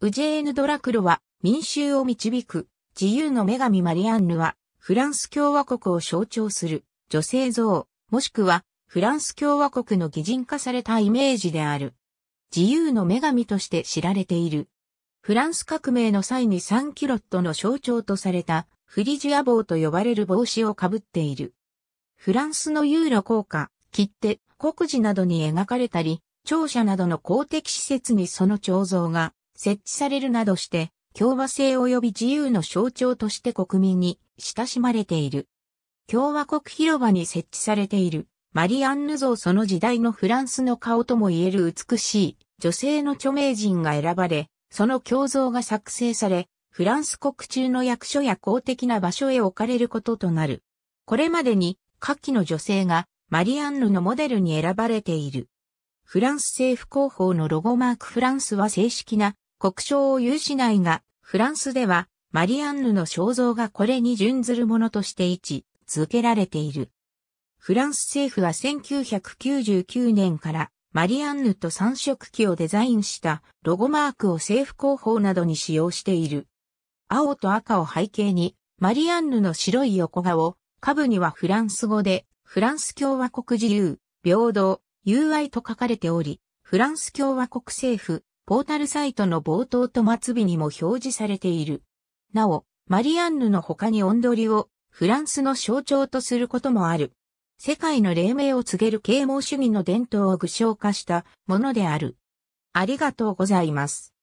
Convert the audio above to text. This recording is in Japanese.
ウジェーヌ・ドラクロは民衆を導く自由の女神マリアンヌはフランス共和国を象徴する女性像もしくはフランス共和国の擬人化されたイメージである。自由の女神として知られている。フランス革命の際にサンキロットの象徴とされたフリジア帽と呼ばれる帽子をかぶっている。フランスのユーロ効果、切手、国事などに描かれたり、庁舎などの公的施設にその彫像が設置されるなどして、共和制及び自由の象徴として国民に親しまれている。共和国広場に設置されている、マリアンヌ像その時代のフランスの顔とも言える美しい女性の著名人が選ばれ、その胸像が作成され、フランス国中の役所や公的な場所へ置かれることとなる。これまでに、下記の女性がマリアンヌのモデルに選ばれている。フランス政府広報のロゴマークフランスは正式な国章を有しないが、フランスでは、マリアンヌの肖像がこれに準ずるものとして位置続けられている。フランス政府は1999年からマリアンヌと三色旗をデザインしたロゴマークを政府広報などに使用している。青と赤を背景にマリアンヌの白い横顔、下部にはフランス語でフランス共和国自由、平等、友愛と書かれており、フランス共和国政府、ポータルサイトの冒頭と末尾にも表示されている。なお、マリアンヌの他にンドりをフランスの象徴とすることもある。世界の黎明を告げる啓蒙主義の伝統を具象化したものである。ありがとうございます。